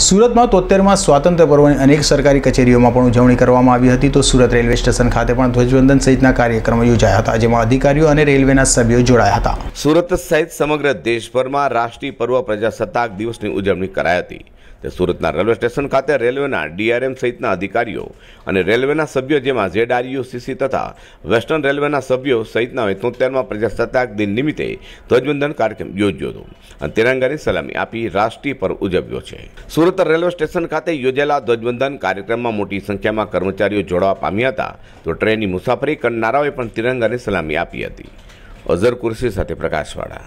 સુરતમાં તોતેરમાં સ્વાતંત્ર્ય પર્વની અનેક સરકારી કચેરીઓમાં પણ ઉજવણી કરવામાં આવી હતી તો સુરત રેલવે સ્ટેશન ખાતે પણ ધ્વજવંદન સહિતના કાર્યક્રમો યોજાયા હતા જેમાં અધિકારીઓ અને રેલવેના સભ્યો જોડાયા હતા સુરત સહિત સમગ્ર દેશભરમાં રાષ્ટ્રીય પર્વ પ્રજાસત્તાક દિવસની ઉજવણી કરાઈ હતી તે સુરતના રેલવે સ્ટેશન ખાતે રેલવેના ડીઆરએમ સહિતના અધિકારીઓ અને રેલવેના સભ્યો જેમાં જેડઆરયુસીસી તથા વેસ્ટર્ન રેલવેના સભ્યો સહિતના તોતેરમાં પ્રજાસત્તાક દિન નિમિત્તે ધ્વજવંદન કાર્યક્રમ યોજ્યો હતો અને તેરંગાની સલામી આપી રાષ્ટ્રીય પર્વ ઉજવ્યો છે સુરત પૂર્વોત્તર રેલવે સ્ટેશન ખાતે યોજેલા ધ્વજવંદન કાર્યક્રમમાં મોટી સંખ્યામાં કર્મચારીઓ જોડવા પામ્યા હતા તો ટ્રેનની મુસાફરી કરનારાઓએ પણ તિરંગાને સલામી આપી હતી અઝર કુર્સી સાથે પ્રકાશવાળા